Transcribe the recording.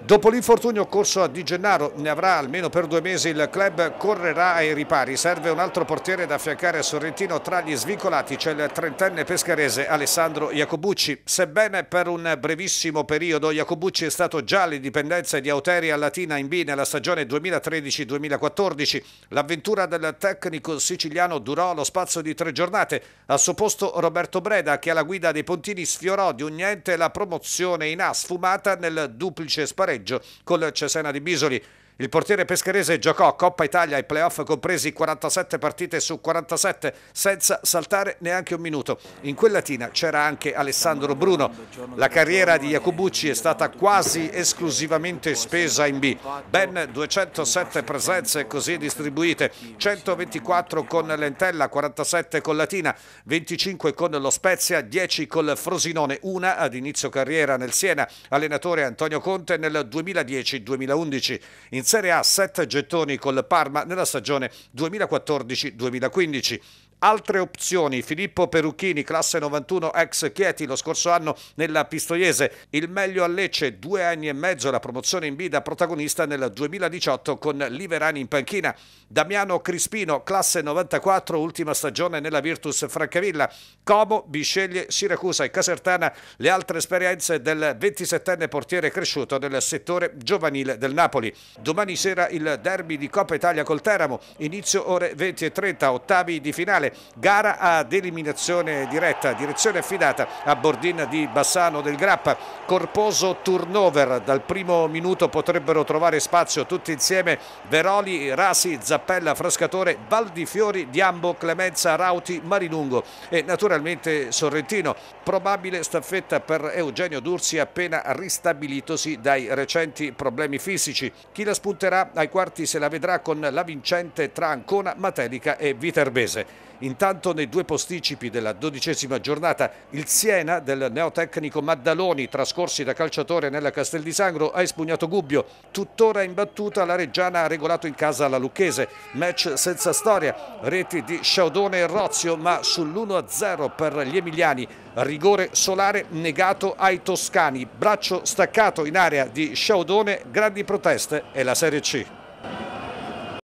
Dopo l'infortunio corso a Di Gennaro, ne avrà almeno per due mesi, il club correrà ai ripari. Serve un altro portiere da affiancare a Sorrentino. Tra gli svincolati c'è il trentenne pescarese Alessandro Iacobucci. Sebbene per un brevissimo periodo Iacobucci è stato già alle dipendenze di Auteria Latina in B nella stagione 2013-2014, l'avventura del tecnico siciliano durò lo spazio di tre giornate. Al suo posto Roberto Breda, che alla guida dei Pontini sfiorò di un niente la promozione in A, sfumata nel duplice spareggio pareggio col Cesena di Bisoli. Il portiere pescherese giocò Coppa Italia e playoff compresi 47 partite su 47 senza saltare neanche un minuto. In quella tina c'era anche Alessandro Bruno. La carriera di Jacobucci è stata quasi esclusivamente spesa in B. Ben 207 presenze così distribuite, 124 con Lentella, 47 con Latina, 25 con lo Spezia, 10 col Frosinone, una ad inizio carriera nel Siena, allenatore Antonio Conte nel 2010-2011. In Serie A 7 gettoni col Parma nella stagione 2014-2015. Altre opzioni, Filippo Perucchini, classe 91, ex Chieti, lo scorso anno nella Pistoiese, il meglio a Lecce, due anni e mezzo, la promozione in B da protagonista nel 2018 con Liverani in panchina, Damiano Crispino, classe 94, ultima stagione nella Virtus Francavilla, Como, Bisceglie, Siracusa e Casertana, le altre esperienze del 27enne portiere cresciuto nel settore giovanile del Napoli. Domani sera il derby di Coppa Italia col Teramo, inizio ore 20.30, ottavi di finale finale, gara ad eliminazione diretta, direzione affidata a Bordin di Bassano del Grappa, corposo turnover, dal primo minuto potrebbero trovare spazio tutti insieme Veroli, Rasi, Zappella, Frascatore, Valdifiori, Diambo, Clemenza, Rauti, Marilungo e naturalmente Sorrentino, probabile staffetta per Eugenio Dursi appena ristabilitosi dai recenti problemi fisici. Chi la spunterà ai quarti se la vedrà con la vincente tra Ancona, Matelica e Viterbese. Intanto nei due posticipi della dodicesima giornata il Siena del neotecnico Maddaloni trascorsi da calciatore nella Castel di Sangro ha espugnato Gubbio. Tuttora in battuta la Reggiana ha regolato in casa la Lucchese. Match senza storia, reti di Sciaudone e Rozio ma sull'1-0 per gli emiliani. Rigore solare negato ai toscani. Braccio staccato in area di Sciaudone, grandi proteste e la Serie C.